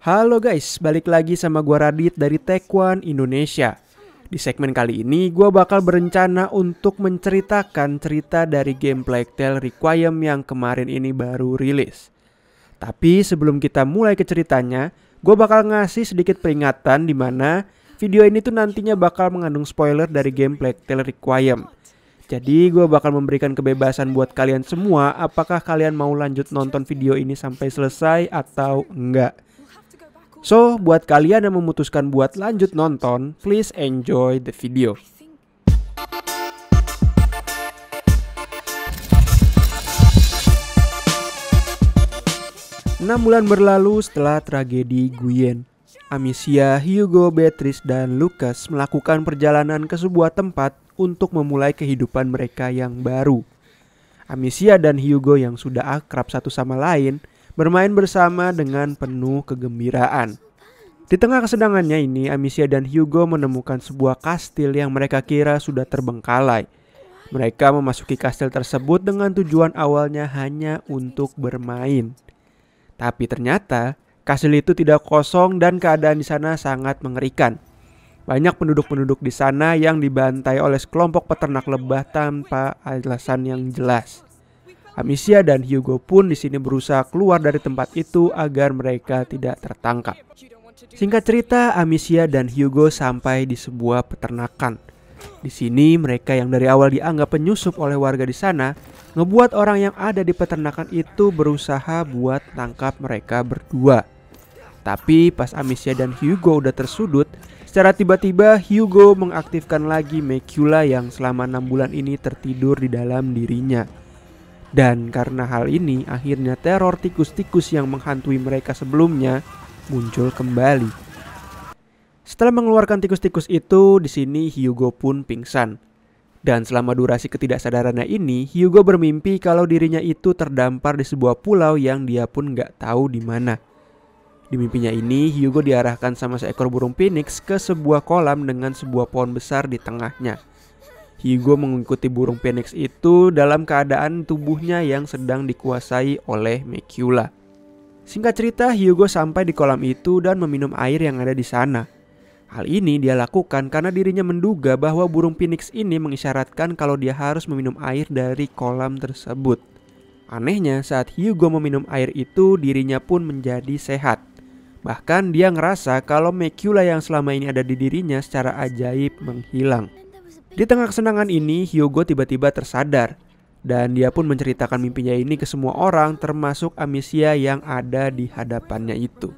Halo guys, balik lagi sama gua Radit dari Tekwan Indonesia. Di segmen kali ini gua bakal berencana untuk menceritakan cerita dari game Plague Tale Requiem yang kemarin ini baru rilis. Tapi sebelum kita mulai ke ceritanya, gua bakal ngasih sedikit peringatan di mana video ini tuh nantinya bakal mengandung spoiler dari game Plague Tale Requiem. Jadi gue bakal memberikan kebebasan buat kalian semua apakah kalian mau lanjut nonton video ini sampai selesai atau enggak. So, buat kalian yang memutuskan buat lanjut nonton, please enjoy the video. Enam bulan berlalu setelah tragedi Guyen, Amicia, Hugo, Beatrice, dan Lucas melakukan perjalanan ke sebuah tempat untuk memulai kehidupan mereka yang baru. Amicia dan Hugo yang sudah akrab satu sama lain bermain bersama dengan penuh kegembiraan. Di tengah kesenangannya ini, Amicia dan Hugo menemukan sebuah kastil yang mereka kira sudah terbengkalai. Mereka memasuki kastil tersebut dengan tujuan awalnya hanya untuk bermain. Tapi ternyata, kastil itu tidak kosong dan keadaan di sana sangat mengerikan. Banyak penduduk-penduduk di sana yang dibantai oleh sekelompok peternak lebah tanpa alasan yang jelas. Amicia dan Hugo pun di sini berusaha keluar dari tempat itu agar mereka tidak tertangkap. Singkat cerita, Amicia dan Hugo sampai di sebuah peternakan. Di sini mereka yang dari awal dianggap penyusup oleh warga di sana ngebuat orang yang ada di peternakan itu berusaha buat tangkap mereka berdua. Tapi pas Amicia dan Hugo udah tersudut, secara tiba-tiba Hugo mengaktifkan lagi Mecula yang selama enam bulan ini tertidur di dalam dirinya. Dan karena hal ini, akhirnya teror tikus-tikus yang menghantui mereka sebelumnya muncul kembali. Setelah mengeluarkan tikus-tikus itu, di sini Hugo pun pingsan. Dan selama durasi ketidaksadarannya ini, Hugo bermimpi kalau dirinya itu terdampar di sebuah pulau yang dia pun nggak tahu di mana. Di mimpinya ini, Hugo diarahkan sama seekor burung phoenix ke sebuah kolam dengan sebuah pohon besar di tengahnya. Hugo mengikuti burung phoenix itu dalam keadaan tubuhnya yang sedang dikuasai oleh Mekula. Singkat cerita, Hugo sampai di kolam itu dan meminum air yang ada di sana. Hal ini dia lakukan karena dirinya menduga bahwa burung phoenix ini mengisyaratkan kalau dia harus meminum air dari kolam tersebut. Anehnya, saat Hugo meminum air itu, dirinya pun menjadi sehat. Bahkan dia ngerasa kalau Mekula yang selama ini ada di dirinya secara ajaib menghilang. Di tengah kesenangan ini, Hyogo tiba-tiba tersadar dan dia pun menceritakan mimpinya ini ke semua orang termasuk Amicia yang ada di hadapannya itu.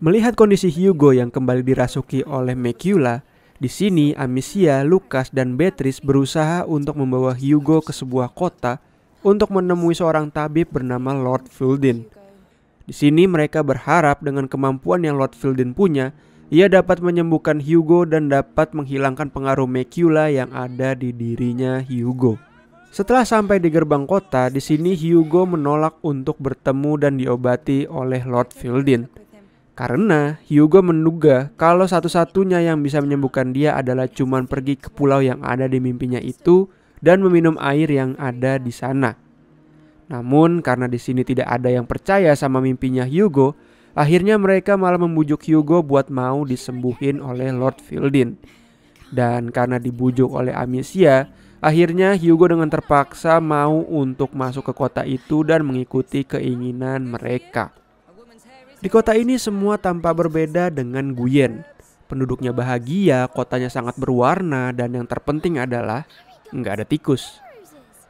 Melihat kondisi Hugo yang kembali dirasuki oleh Mekula, di sini Amicia, Lukas, dan Beatrice berusaha untuk membawa Hugo ke sebuah kota untuk menemui seorang tabib bernama Lord Fildin. Di sini mereka berharap dengan kemampuan yang Lord Fildin punya, ia dapat menyembuhkan Hugo dan dapat menghilangkan pengaruh Mekula yang ada di dirinya Hugo. Setelah sampai di gerbang kota, di sini Hugo menolak untuk bertemu dan diobati oleh Lord Fieldin. Karena Hugo menduga kalau satu-satunya yang bisa menyembuhkan dia adalah cuman pergi ke pulau yang ada di mimpinya itu dan meminum air yang ada di sana. Namun karena di sini tidak ada yang percaya sama mimpinya Hugo, Akhirnya mereka malah membujuk Hugo buat mau disembuhin oleh Lord Fieldin. Dan karena dibujuk oleh Amicia, akhirnya Hugo dengan terpaksa mau untuk masuk ke kota itu dan mengikuti keinginan mereka. Di kota ini semua tanpa berbeda dengan Guyen. Penduduknya bahagia, kotanya sangat berwarna, dan yang terpenting adalah nggak ada tikus.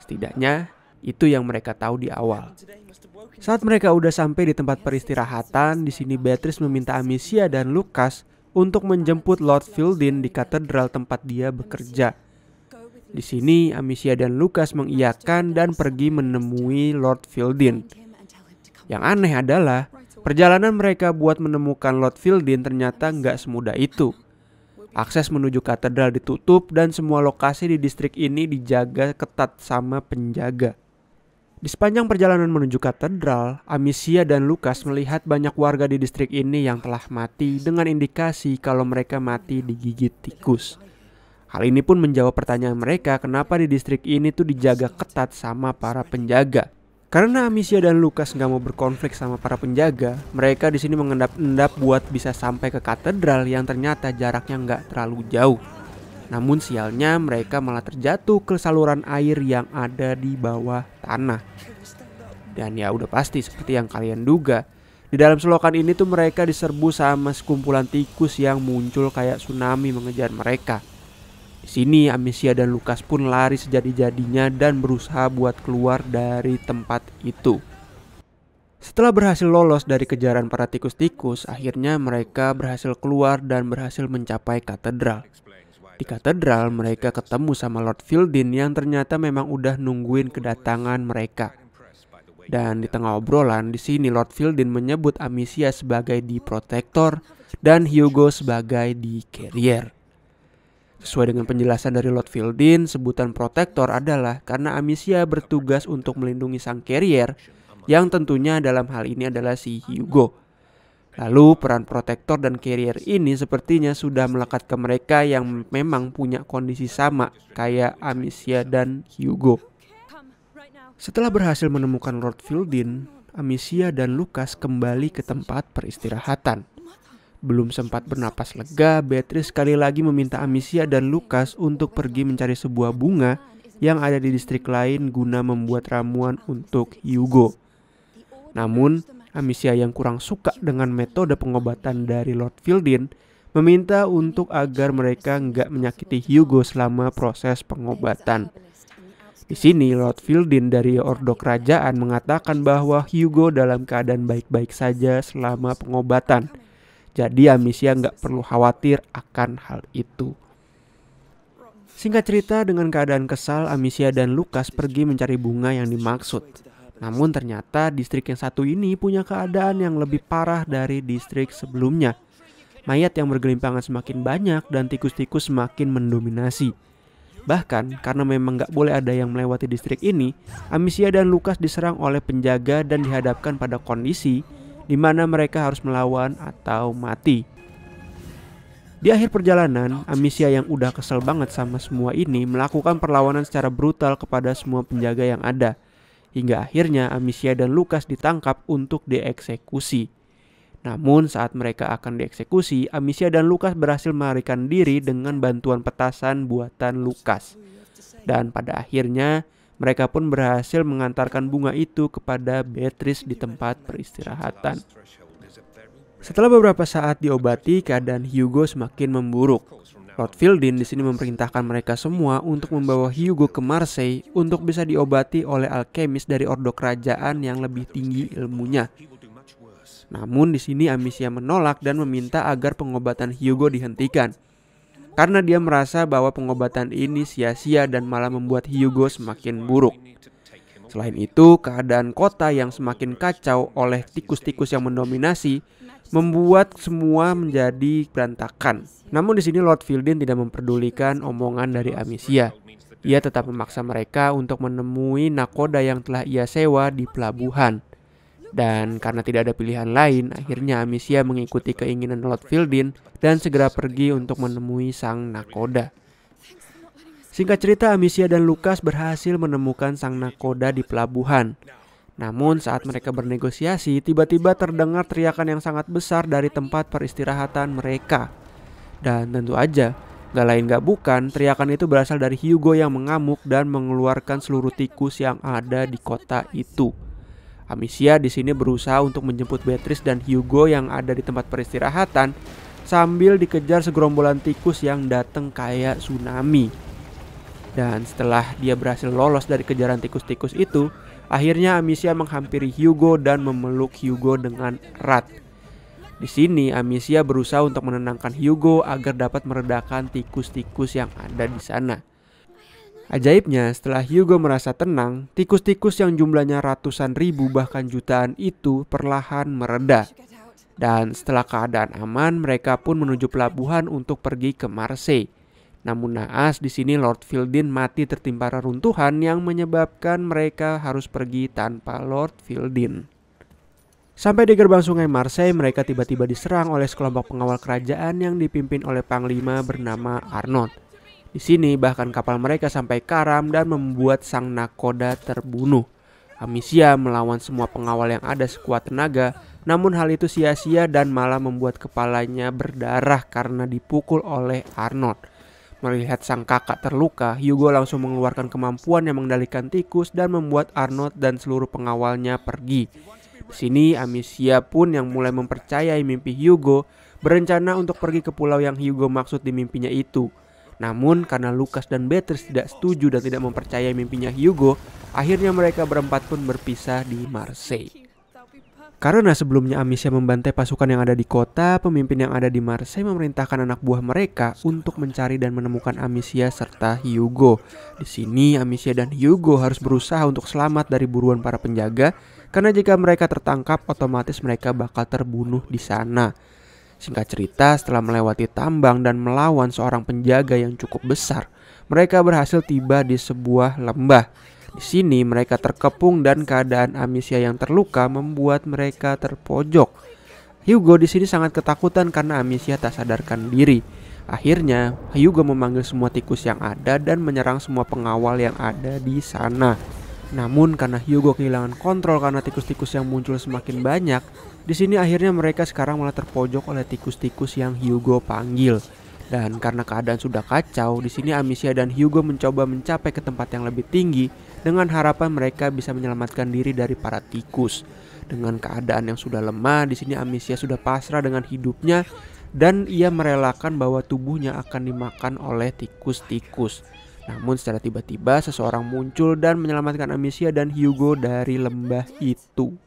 Setidaknya itu yang mereka tahu di awal. Saat mereka udah sampai di tempat peristirahatan, di sini Beatrice meminta Amicia dan Lukas untuk menjemput Lord Fieldin di katedral tempat dia bekerja. Di sini, Amicia dan Lukas mengiyakan dan pergi menemui Lord Fieldin. Yang aneh adalah, perjalanan mereka buat menemukan Lord Fieldin ternyata nggak semudah itu. Akses menuju katedral ditutup dan semua lokasi di distrik ini dijaga ketat sama penjaga. Di sepanjang perjalanan menuju katedral, Amicia dan Lukas melihat banyak warga di distrik ini yang telah mati dengan indikasi kalau mereka mati digigit tikus. Hal ini pun menjawab pertanyaan mereka kenapa di distrik ini tuh dijaga ketat sama para penjaga. Karena Amicia dan Lukas nggak mau berkonflik sama para penjaga, mereka di sini mengendap-endap buat bisa sampai ke katedral yang ternyata jaraknya nggak terlalu jauh. Namun sialnya mereka malah terjatuh ke saluran air yang ada di bawah tanah. Dan ya udah pasti seperti yang kalian duga, di dalam selokan ini tuh mereka diserbu sama sekumpulan tikus yang muncul kayak tsunami mengejar mereka. Di sini Amicia dan Lukas pun lari sejadi-jadinya dan berusaha buat keluar dari tempat itu. Setelah berhasil lolos dari kejaran para tikus-tikus, akhirnya mereka berhasil keluar dan berhasil mencapai katedral. Di katedral mereka ketemu sama Lord Fieldin yang ternyata memang udah nungguin kedatangan mereka. Dan di tengah obrolan di sini Lord Fieldin menyebut Amicia sebagai di protector dan Hugo sebagai di carrier. Sesuai dengan penjelasan dari Lord Fieldin, sebutan protector adalah karena Amicia bertugas untuk melindungi sang carrier yang tentunya dalam hal ini adalah si Hugo. Lalu peran protektor dan carrier ini sepertinya sudah melekat ke mereka yang memang punya kondisi sama kayak Amicia dan Hugo. Setelah berhasil menemukan Lord Fieldin, Amicia dan Lucas kembali ke tempat peristirahatan. Belum sempat bernapas lega, Beatrice sekali lagi meminta Amicia dan Lucas untuk pergi mencari sebuah bunga yang ada di distrik lain guna membuat ramuan untuk Hugo. Namun, Amicia yang kurang suka dengan metode pengobatan dari Lord Fieldin, meminta untuk agar mereka nggak menyakiti Hugo selama proses pengobatan. Di sini, Lord Fieldin dari Ordo Kerajaan mengatakan bahwa Hugo dalam keadaan baik-baik saja selama pengobatan. Jadi Amicia nggak perlu khawatir akan hal itu. Singkat cerita, dengan keadaan kesal, Amicia dan Lukas pergi mencari bunga yang dimaksud. Namun ternyata distrik yang satu ini punya keadaan yang lebih parah dari distrik sebelumnya. Mayat yang bergelimpangan semakin banyak dan tikus-tikus semakin mendominasi. Bahkan karena memang nggak boleh ada yang melewati distrik ini, Amicia dan Lukas diserang oleh penjaga dan dihadapkan pada kondisi di mana mereka harus melawan atau mati. Di akhir perjalanan, Amicia yang udah kesel banget sama semua ini melakukan perlawanan secara brutal kepada semua penjaga yang ada hingga akhirnya Amicia dan Lukas ditangkap untuk dieksekusi. Namun saat mereka akan dieksekusi, Amicia dan Lukas berhasil melarikan diri dengan bantuan petasan buatan Lukas. Dan pada akhirnya, mereka pun berhasil mengantarkan bunga itu kepada Beatrice di tempat peristirahatan. Setelah beberapa saat diobati, keadaan Hugo semakin memburuk. Lord Fieldin di sini memerintahkan mereka semua untuk membawa Hugo ke Marseille untuk bisa diobati oleh alkemis dari ordo kerajaan yang lebih tinggi ilmunya. Namun di sini Amicia menolak dan meminta agar pengobatan Hugo dihentikan. Karena dia merasa bahwa pengobatan ini sia-sia dan malah membuat Hugo semakin buruk. Selain itu, keadaan kota yang semakin kacau oleh tikus-tikus yang mendominasi membuat semua menjadi berantakan. Namun di sini Lord Fieldin tidak memperdulikan omongan dari Amicia. Ia tetap memaksa mereka untuk menemui nakoda yang telah ia sewa di pelabuhan. Dan karena tidak ada pilihan lain, akhirnya Amicia mengikuti keinginan Lord Fieldin dan segera pergi untuk menemui sang nakoda. Singkat cerita, Amicia dan Lukas berhasil menemukan sang nakoda di pelabuhan. Namun saat mereka bernegosiasi, tiba-tiba terdengar teriakan yang sangat besar dari tempat peristirahatan mereka. Dan tentu aja, gak lain gak bukan, teriakan itu berasal dari Hugo yang mengamuk dan mengeluarkan seluruh tikus yang ada di kota itu. Amicia di sini berusaha untuk menjemput Beatrice dan Hugo yang ada di tempat peristirahatan sambil dikejar segerombolan tikus yang datang kayak tsunami. Dan setelah dia berhasil lolos dari kejaran tikus-tikus itu, Akhirnya Amicia menghampiri Hugo dan memeluk Hugo dengan erat. Di sini Amicia berusaha untuk menenangkan Hugo agar dapat meredakan tikus-tikus yang ada di sana. Ajaibnya, setelah Hugo merasa tenang, tikus-tikus yang jumlahnya ratusan ribu bahkan jutaan itu perlahan mereda. Dan setelah keadaan aman, mereka pun menuju pelabuhan untuk pergi ke Marseille. Namun naas di sini Lord Fieldin mati tertimpa reruntuhan yang menyebabkan mereka harus pergi tanpa Lord Fieldin. Sampai di gerbang sungai Marseille, mereka tiba-tiba diserang oleh sekelompok pengawal kerajaan yang dipimpin oleh panglima bernama Arnold. Di sini bahkan kapal mereka sampai karam dan membuat sang nakoda terbunuh. Amicia melawan semua pengawal yang ada sekuat tenaga, namun hal itu sia-sia dan malah membuat kepalanya berdarah karena dipukul oleh Arnold. Melihat sang kakak terluka, Hugo langsung mengeluarkan kemampuan yang mengendalikan tikus dan membuat Arnold dan seluruh pengawalnya pergi. Di sini Amicia pun yang mulai mempercayai mimpi Hugo berencana untuk pergi ke pulau yang Hugo maksud di mimpinya itu. Namun karena Lucas dan Beatrice tidak setuju dan tidak mempercayai mimpinya Hugo, akhirnya mereka berempat pun berpisah di Marseille. Karena sebelumnya Amisya membantai pasukan yang ada di kota, pemimpin yang ada di Marseille memerintahkan anak buah mereka untuk mencari dan menemukan Amisya serta Hugo. Di sini Amisya dan Hugo harus berusaha untuk selamat dari buruan para penjaga karena jika mereka tertangkap otomatis mereka bakal terbunuh di sana. Singkat cerita, setelah melewati tambang dan melawan seorang penjaga yang cukup besar, mereka berhasil tiba di sebuah lembah. Di sini mereka terkepung dan keadaan Amicia yang terluka membuat mereka terpojok. Hugo di sini sangat ketakutan karena Amicia tak sadarkan diri. Akhirnya, Hugo memanggil semua tikus yang ada dan menyerang semua pengawal yang ada di sana. Namun karena Hugo kehilangan kontrol karena tikus-tikus yang muncul semakin banyak, di sini akhirnya mereka sekarang malah terpojok oleh tikus-tikus yang Hugo panggil. Dan karena keadaan sudah kacau, di sini Amicia dan Hugo mencoba mencapai ke tempat yang lebih tinggi dengan harapan mereka bisa menyelamatkan diri dari para tikus. Dengan keadaan yang sudah lemah, di sini Amicia sudah pasrah dengan hidupnya dan ia merelakan bahwa tubuhnya akan dimakan oleh tikus-tikus. Namun secara tiba-tiba seseorang muncul dan menyelamatkan Amicia dan Hugo dari lembah itu.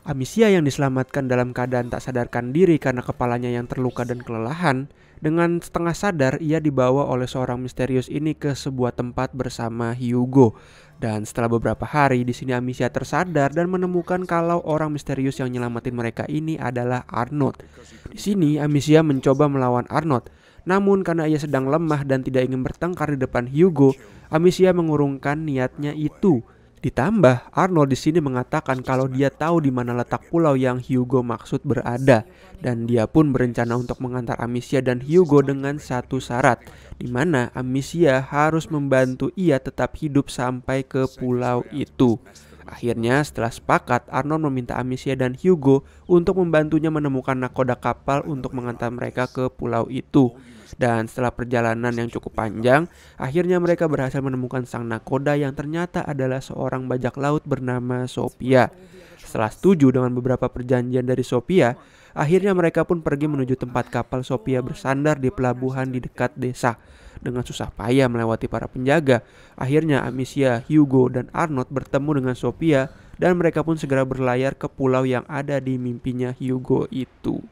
Amicia yang diselamatkan dalam keadaan tak sadarkan diri karena kepalanya yang terluka dan kelelahan, dengan setengah sadar ia dibawa oleh seorang misterius ini ke sebuah tempat bersama Hugo. Dan setelah beberapa hari di sini Amicia tersadar dan menemukan kalau orang misterius yang nyelamatin mereka ini adalah Arnold. Di sini Amicia mencoba melawan Arnold, namun karena ia sedang lemah dan tidak ingin bertengkar di depan Hugo, Amicia mengurungkan niatnya itu Ditambah, Arnold di sini mengatakan kalau dia tahu di mana letak pulau yang Hugo maksud berada, dan dia pun berencana untuk mengantar Amicia dan Hugo dengan satu syarat, di mana Amicia harus membantu ia tetap hidup sampai ke pulau itu. Akhirnya, setelah sepakat, Arnold meminta Amicia dan Hugo untuk membantunya menemukan nakoda kapal untuk mengantar mereka ke pulau itu. Dan setelah perjalanan yang cukup panjang, akhirnya mereka berhasil menemukan sang nakoda yang ternyata adalah seorang bajak laut bernama Sophia. Setelah setuju dengan beberapa perjanjian dari Sophia, akhirnya mereka pun pergi menuju tempat kapal Sophia bersandar di pelabuhan di dekat desa. Dengan susah payah melewati para penjaga, akhirnya Amicia, Hugo, dan Arnold bertemu dengan Sophia dan mereka pun segera berlayar ke pulau yang ada di mimpinya Hugo itu.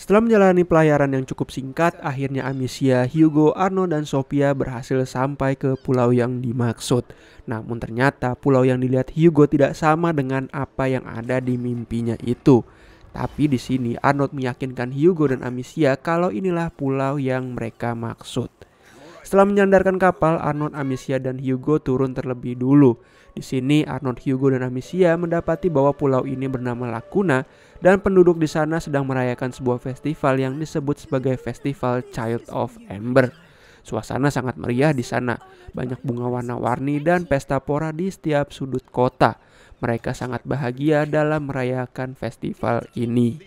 Setelah menjalani pelayaran yang cukup singkat, akhirnya Amicia, Hugo, Arno, dan Sophia berhasil sampai ke pulau yang dimaksud. Namun ternyata pulau yang dilihat Hugo tidak sama dengan apa yang ada di mimpinya itu. Tapi di sini Arnold meyakinkan Hugo dan Amicia kalau inilah pulau yang mereka maksud. Setelah menyandarkan kapal, Arnold, Amicia, dan Hugo turun terlebih dulu. Di sini Arnold, Hugo, dan Amicia mendapati bahwa pulau ini bernama Lakuna dan penduduk di sana sedang merayakan sebuah festival yang disebut sebagai Festival Child of Ember. Suasana sangat meriah di sana. Banyak bunga warna-warni dan pesta pora di setiap sudut kota. Mereka sangat bahagia dalam merayakan festival ini.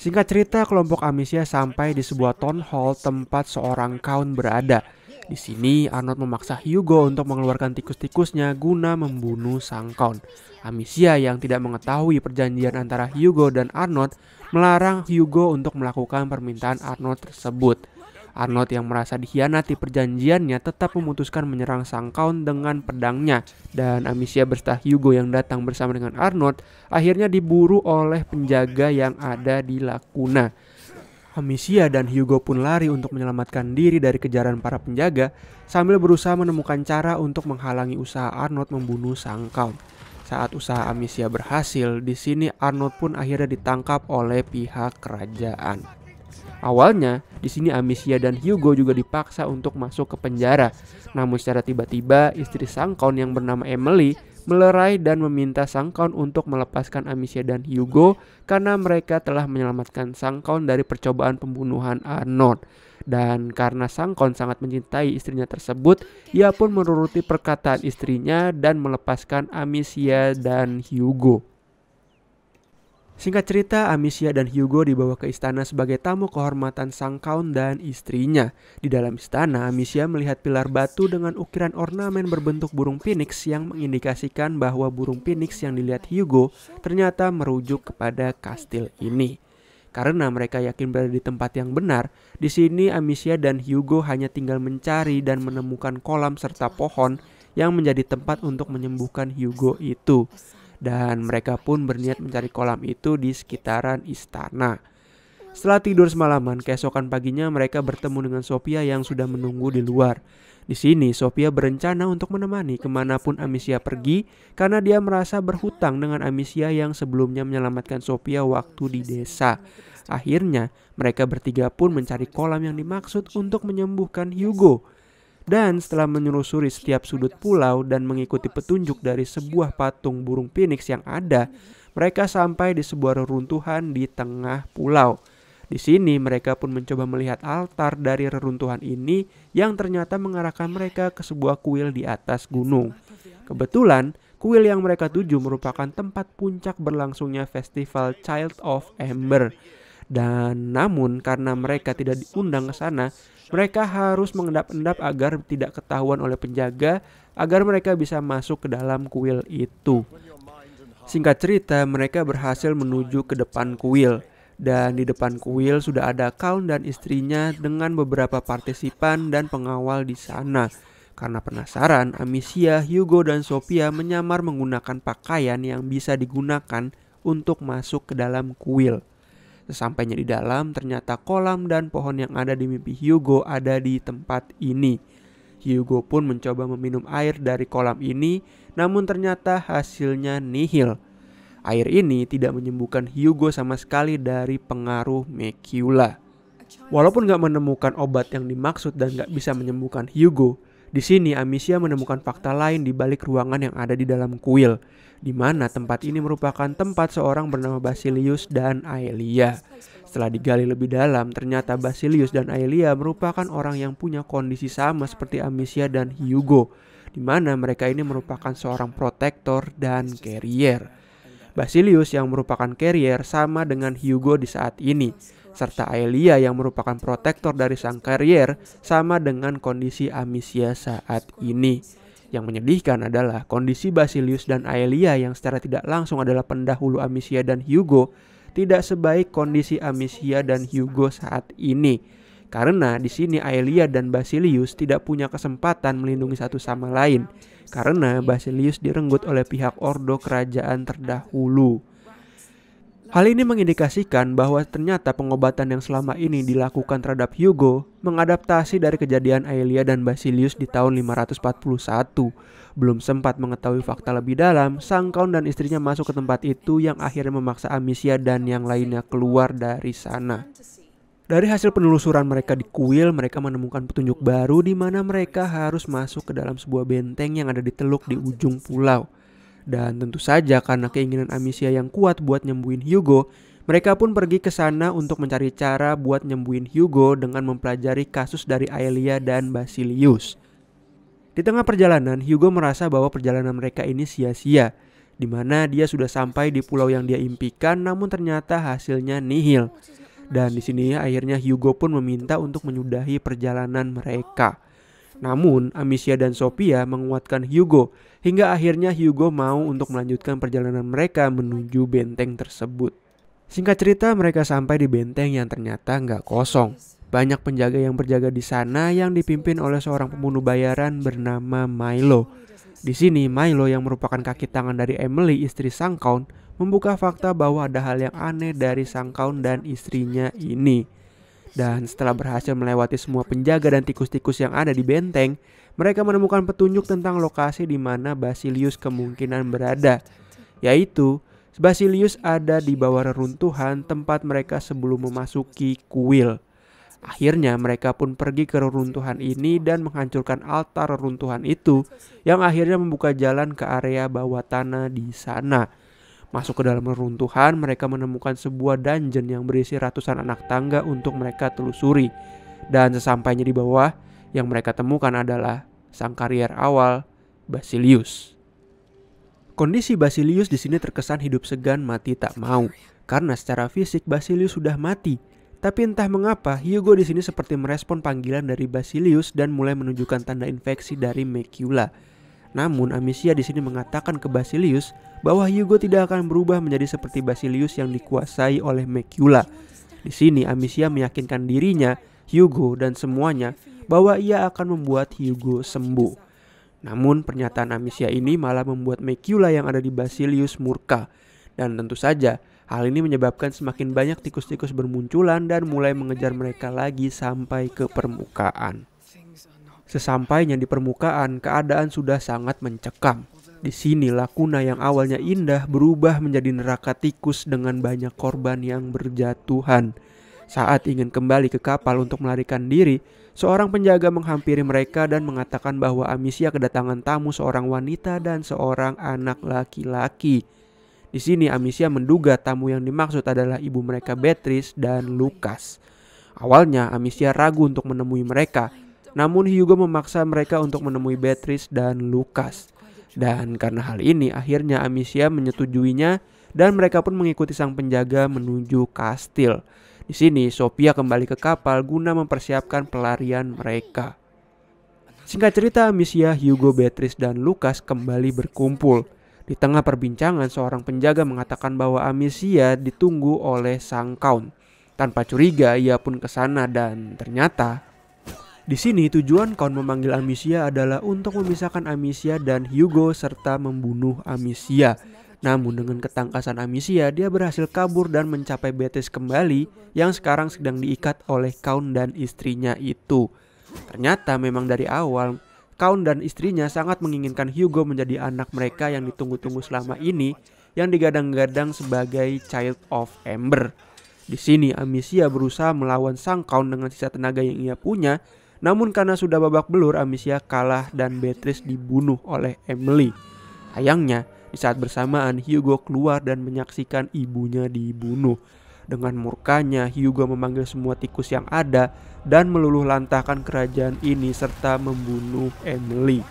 Singkat cerita, kelompok Amicia sampai di sebuah town hall tempat seorang kaun berada. Di sini, Arnold memaksa Hugo untuk mengeluarkan tikus-tikusnya guna membunuh sang count. Amicia yang tidak mengetahui perjanjian antara Hugo dan Arnold melarang Hugo untuk melakukan permintaan Arnold tersebut. Arnold yang merasa dikhianati perjanjiannya tetap memutuskan menyerang sang count dengan pedangnya dan Amicia berserta Hugo yang datang bersama dengan Arnold akhirnya diburu oleh penjaga yang ada di Lakuna. Amicia dan Hugo pun lari untuk menyelamatkan diri dari kejaran para penjaga sambil berusaha menemukan cara untuk menghalangi usaha Arnold membunuh sang count. Saat usaha Amicia berhasil, di sini Arnold pun akhirnya ditangkap oleh pihak kerajaan. Awalnya, di sini Amicia dan Hugo juga dipaksa untuk masuk ke penjara. Namun secara tiba-tiba, istri sang count yang bernama Emily melerai dan meminta sang Kaun untuk melepaskan Amicia dan Hugo karena mereka telah menyelamatkan sang Kaun dari percobaan pembunuhan Arnold. Dan karena sang Kaun sangat mencintai istrinya tersebut, ia pun menuruti perkataan istrinya dan melepaskan Amicia dan Hugo. Singkat cerita, Amicia dan Hugo dibawa ke istana sebagai tamu kehormatan sang count dan istrinya. Di dalam istana, Amicia melihat pilar batu dengan ukiran ornamen berbentuk burung phoenix yang mengindikasikan bahwa burung phoenix yang dilihat Hugo ternyata merujuk kepada kastil ini. Karena mereka yakin berada di tempat yang benar, di sini Amicia dan Hugo hanya tinggal mencari dan menemukan kolam serta pohon yang menjadi tempat untuk menyembuhkan Hugo itu dan mereka pun berniat mencari kolam itu di sekitaran istana. Setelah tidur semalaman, keesokan paginya mereka bertemu dengan Sophia yang sudah menunggu di luar. Di sini, Sophia berencana untuk menemani kemanapun Amicia pergi karena dia merasa berhutang dengan Amicia yang sebelumnya menyelamatkan Sophia waktu di desa. Akhirnya, mereka bertiga pun mencari kolam yang dimaksud untuk menyembuhkan Hugo. Dan setelah menyelusuri setiap sudut pulau dan mengikuti petunjuk dari sebuah patung burung phoenix yang ada, mereka sampai di sebuah reruntuhan di tengah pulau. Di sini mereka pun mencoba melihat altar dari reruntuhan ini yang ternyata mengarahkan mereka ke sebuah kuil di atas gunung. Kebetulan, kuil yang mereka tuju merupakan tempat puncak berlangsungnya festival Child of Ember. Dan namun karena mereka tidak diundang ke sana, mereka harus mengendap-endap agar tidak ketahuan oleh penjaga, agar mereka bisa masuk ke dalam kuil itu. Singkat cerita, mereka berhasil menuju ke depan kuil. Dan di depan kuil sudah ada Kaun dan istrinya dengan beberapa partisipan dan pengawal di sana. Karena penasaran, Amicia, Hugo, dan Sophia menyamar menggunakan pakaian yang bisa digunakan untuk masuk ke dalam kuil. Sesampainya di dalam, ternyata kolam dan pohon yang ada di mimpi Hugo ada di tempat ini. Hugo pun mencoba meminum air dari kolam ini, namun ternyata hasilnya nihil. Air ini tidak menyembuhkan Hugo sama sekali dari pengaruh Mekula. Walaupun gak menemukan obat yang dimaksud dan gak bisa menyembuhkan Hugo, di sini Amicia menemukan fakta lain di balik ruangan yang ada di dalam kuil, di mana tempat ini merupakan tempat seorang bernama Basilius dan Aelia. Setelah digali lebih dalam, ternyata Basilius dan Aelia merupakan orang yang punya kondisi sama seperti Amicia dan Hugo, di mana mereka ini merupakan seorang protektor dan carrier. Basilius yang merupakan carrier sama dengan Hugo di saat ini, serta Aelia yang merupakan protektor dari sang karier sama dengan kondisi Amicia saat ini. Yang menyedihkan adalah kondisi Basilius dan Aelia yang secara tidak langsung adalah pendahulu Amicia dan Hugo tidak sebaik kondisi Amicia dan Hugo saat ini. Karena di sini Aelia dan Basilius tidak punya kesempatan melindungi satu sama lain karena Basilius direnggut oleh pihak Ordo kerajaan terdahulu. Hal ini mengindikasikan bahwa ternyata pengobatan yang selama ini dilakukan terhadap Hugo mengadaptasi dari kejadian Aelia dan Basilius di tahun 541. Belum sempat mengetahui fakta lebih dalam, sang kaun dan istrinya masuk ke tempat itu yang akhirnya memaksa Amicia dan yang lainnya keluar dari sana. Dari hasil penelusuran mereka di kuil, mereka menemukan petunjuk baru di mana mereka harus masuk ke dalam sebuah benteng yang ada di teluk di ujung pulau. Dan tentu saja karena keinginan Amicia yang kuat buat nyembuhin Hugo, mereka pun pergi ke sana untuk mencari cara buat nyembuhin Hugo dengan mempelajari kasus dari Aelia dan Basilius. Di tengah perjalanan, Hugo merasa bahwa perjalanan mereka ini sia-sia, di mana dia sudah sampai di pulau yang dia impikan namun ternyata hasilnya nihil. Dan di sini akhirnya Hugo pun meminta untuk menyudahi perjalanan mereka. Namun, Amicia dan Sophia menguatkan Hugo hingga akhirnya Hugo mau untuk melanjutkan perjalanan mereka menuju benteng tersebut. Singkat cerita, mereka sampai di benteng yang ternyata nggak kosong. Banyak penjaga yang berjaga di sana yang dipimpin oleh seorang pembunuh bayaran bernama Milo. Di sini, Milo yang merupakan kaki tangan dari Emily, istri Sang membuka fakta bahwa ada hal yang aneh dari Sang dan istrinya ini. Dan setelah berhasil melewati semua penjaga dan tikus-tikus yang ada di benteng, mereka menemukan petunjuk tentang lokasi di mana Basilius kemungkinan berada, yaitu Basilius ada di bawah reruntuhan tempat mereka sebelum memasuki kuil. Akhirnya mereka pun pergi ke reruntuhan ini dan menghancurkan altar reruntuhan itu yang akhirnya membuka jalan ke area bawah tanah di sana. Masuk ke dalam reruntuhan, mereka menemukan sebuah dungeon yang berisi ratusan anak tangga untuk mereka telusuri. Dan sesampainya di bawah, yang mereka temukan adalah sang karier awal, Basilius. Kondisi Basilius di sini terkesan hidup segan mati tak mau, karena secara fisik Basilius sudah mati. Tapi entah mengapa, Hugo di sini seperti merespon panggilan dari Basilius dan mulai menunjukkan tanda infeksi dari Mecula. Namun Amicia di sini mengatakan ke Basilius bahwa Hugo tidak akan berubah menjadi seperti Basilius yang dikuasai oleh Mekula. Di sini Amicia meyakinkan dirinya, Hugo dan semuanya bahwa ia akan membuat Hugo sembuh. Namun pernyataan Amicia ini malah membuat Mekula yang ada di Basilius murka. Dan tentu saja Hal ini menyebabkan semakin banyak tikus-tikus bermunculan dan mulai mengejar mereka lagi sampai ke permukaan. Sesampainya di permukaan, keadaan sudah sangat mencekam. Di sini lakuna yang awalnya indah berubah menjadi neraka tikus dengan banyak korban yang berjatuhan. Saat ingin kembali ke kapal untuk melarikan diri, seorang penjaga menghampiri mereka dan mengatakan bahwa Amicia kedatangan tamu seorang wanita dan seorang anak laki-laki. Di sini Amicia menduga tamu yang dimaksud adalah ibu mereka Beatrice dan Lukas. Awalnya Amicia ragu untuk menemui mereka, namun Hugo memaksa mereka untuk menemui Beatrice dan Lucas. Dan karena hal ini akhirnya Amicia menyetujuinya dan mereka pun mengikuti sang penjaga menuju kastil. Di sini Sophia kembali ke kapal guna mempersiapkan pelarian mereka. Singkat cerita, Amicia, Hugo, Beatrice, dan Lucas kembali berkumpul. Di tengah perbincangan, seorang penjaga mengatakan bahwa Amicia ditunggu oleh sang count. Tanpa curiga, ia pun ke sana dan ternyata di sini tujuan Count memanggil Amicia adalah untuk memisahkan Amicia dan Hugo serta membunuh Amicia. Namun dengan ketangkasan Amicia, dia berhasil kabur dan mencapai Betis kembali yang sekarang sedang diikat oleh Count dan istrinya itu. Ternyata memang dari awal, Count dan istrinya sangat menginginkan Hugo menjadi anak mereka yang ditunggu-tunggu selama ini yang digadang-gadang sebagai Child of Ember. Di sini Amicia berusaha melawan sang Count dengan sisa tenaga yang ia punya namun karena sudah babak belur, Amicia kalah dan Beatrice dibunuh oleh Emily. Sayangnya, di saat bersamaan Hugo keluar dan menyaksikan ibunya dibunuh. Dengan murkanya, Hugo memanggil semua tikus yang ada dan meluluh lantahkan kerajaan ini serta membunuh Emily.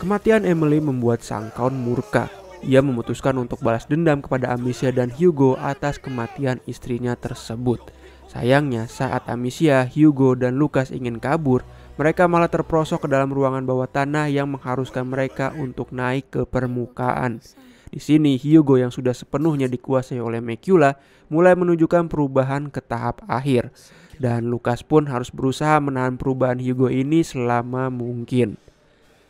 Kematian Emily membuat sang count murka. Ia memutuskan untuk balas dendam kepada Amicia dan Hugo atas kematian istrinya tersebut. Sayangnya, saat Amicia, Hugo, dan Lucas ingin kabur, mereka malah terperosok ke dalam ruangan bawah tanah yang mengharuskan mereka untuk naik ke permukaan. Di sini, Hugo yang sudah sepenuhnya dikuasai oleh Mekula mulai menunjukkan perubahan ke tahap akhir. Dan Lucas pun harus berusaha menahan perubahan Hugo ini selama mungkin.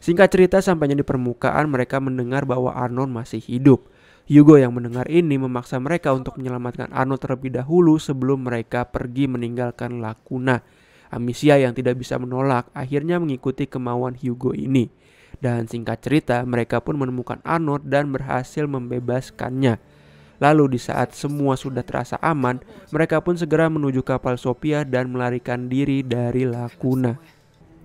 Singkat cerita, sampainya di permukaan mereka mendengar bahwa Arnon masih hidup. Hugo yang mendengar ini memaksa mereka untuk menyelamatkan Arno terlebih dahulu sebelum mereka pergi meninggalkan Lakuna. Amicia yang tidak bisa menolak akhirnya mengikuti kemauan Hugo ini. Dan singkat cerita, mereka pun menemukan Arnold dan berhasil membebaskannya. Lalu di saat semua sudah terasa aman, mereka pun segera menuju kapal Sophia dan melarikan diri dari Lakuna.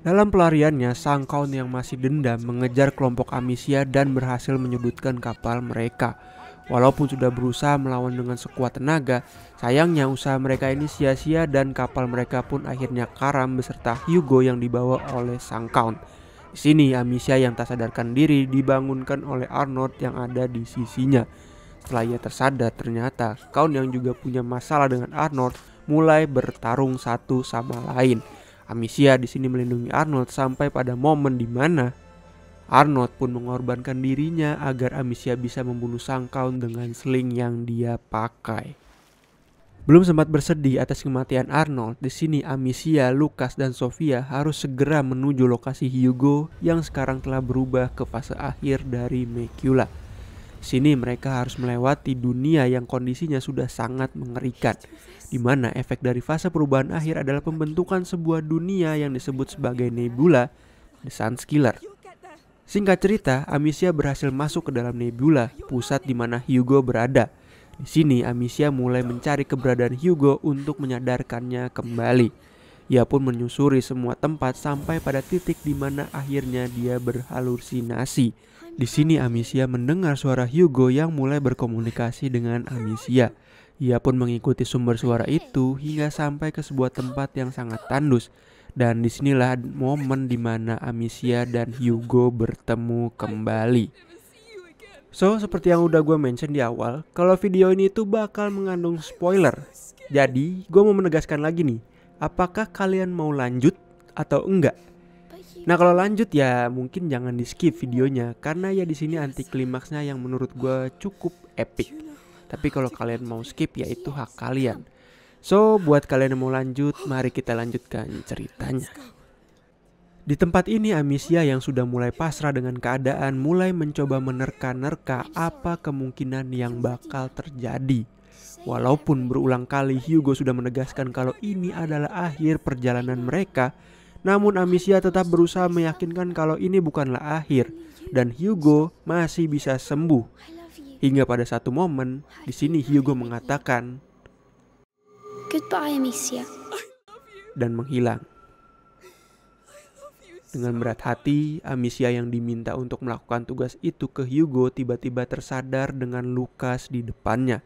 Dalam pelariannya, sang Kaun yang masih dendam mengejar kelompok Amicia dan berhasil menyudutkan kapal mereka. Walaupun sudah berusaha melawan dengan sekuat tenaga, sayangnya usaha mereka ini sia-sia dan kapal mereka pun akhirnya karam beserta Hugo yang dibawa oleh sang Kaun. Di sini Amicia yang tak sadarkan diri dibangunkan oleh Arnold yang ada di sisinya. Setelah ia tersadar, ternyata Kaun yang juga punya masalah dengan Arnold mulai bertarung satu sama lain. Amicia di sini melindungi Arnold sampai pada momen di mana Arnold pun mengorbankan dirinya agar Amicia bisa membunuh sang count dengan sling yang dia pakai. Belum sempat bersedih atas kematian Arnold, di sini Amicia, Lukas, dan Sofia harus segera menuju lokasi Hugo yang sekarang telah berubah ke fase akhir dari Mekula. Sini mereka harus melewati dunia yang kondisinya sudah sangat mengerikan, di mana efek dari fase perubahan akhir adalah pembentukan sebuah dunia yang disebut sebagai nebula, The Sunskiller. Killer. Singkat cerita, Amicia berhasil masuk ke dalam nebula, pusat di mana Hugo berada. Di sini Amicia mulai mencari keberadaan Hugo untuk menyadarkannya kembali. Ia pun menyusuri semua tempat sampai pada titik di mana akhirnya dia berhalusinasi di sini Amicia mendengar suara Hugo yang mulai berkomunikasi dengan Amicia. Ia pun mengikuti sumber suara itu hingga sampai ke sebuah tempat yang sangat tandus. Dan disinilah momen dimana Amicia dan Hugo bertemu kembali. So, seperti yang udah gue mention di awal, kalau video ini tuh bakal mengandung spoiler. Jadi, gue mau menegaskan lagi nih, apakah kalian mau lanjut atau enggak? Nah kalau lanjut ya mungkin jangan di skip videonya karena ya di sini anti klimaksnya yang menurut gue cukup epic. Tapi kalau kalian mau skip ya itu hak kalian. So buat kalian yang mau lanjut, mari kita lanjutkan ceritanya. Di tempat ini Amicia yang sudah mulai pasrah dengan keadaan mulai mencoba menerka-nerka apa kemungkinan yang bakal terjadi. Walaupun berulang kali Hugo sudah menegaskan kalau ini adalah akhir perjalanan mereka, namun Amicia tetap berusaha meyakinkan kalau ini bukanlah akhir dan Hugo masih bisa sembuh. Hingga pada satu momen, di sini Hugo mengatakan, "Goodbye, Amicia." dan menghilang. Dengan berat hati, Amicia yang diminta untuk melakukan tugas itu ke Hugo tiba-tiba tersadar dengan Lukas di depannya.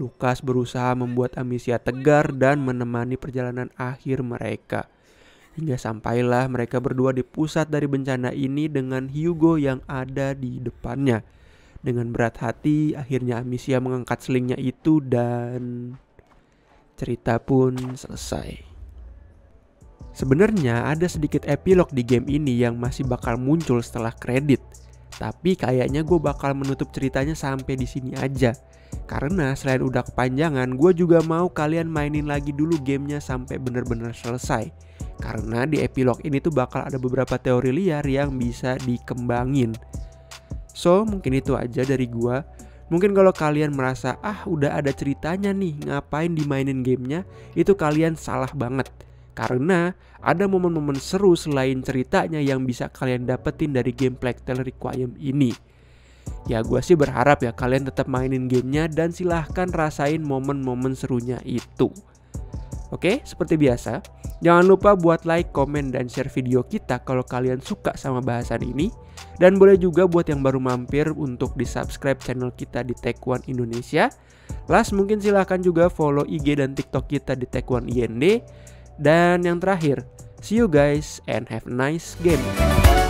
Lukas berusaha membuat Amicia tegar dan menemani perjalanan akhir mereka. Hingga ya, sampailah mereka berdua di pusat dari bencana ini dengan Hugo yang ada di depannya. Dengan berat hati, akhirnya Amicia mengangkat selingnya itu dan cerita pun selesai. Sebenarnya ada sedikit epilog di game ini yang masih bakal muncul setelah kredit. Tapi kayaknya gue bakal menutup ceritanya sampai di sini aja. Karena selain udah kepanjangan, gue juga mau kalian mainin lagi dulu gamenya sampai bener-bener selesai. Karena di epilog ini tuh bakal ada beberapa teori liar yang bisa dikembangin. So, mungkin itu aja dari gua. Mungkin kalau kalian merasa, ah udah ada ceritanya nih, ngapain dimainin gamenya, itu kalian salah banget. Karena ada momen-momen seru selain ceritanya yang bisa kalian dapetin dari game Plague Tale Requiem ini. Ya gue sih berharap ya kalian tetap mainin gamenya dan silahkan rasain momen-momen serunya itu. Oke, seperti biasa, jangan lupa buat like, komen, dan share video kita kalau kalian suka sama bahasan ini. Dan boleh juga buat yang baru mampir untuk di-subscribe channel kita di Taekwondo Indonesia. Last, mungkin silahkan juga follow IG dan TikTok kita di Tech One IND. Dan yang terakhir, see you guys and have a nice game.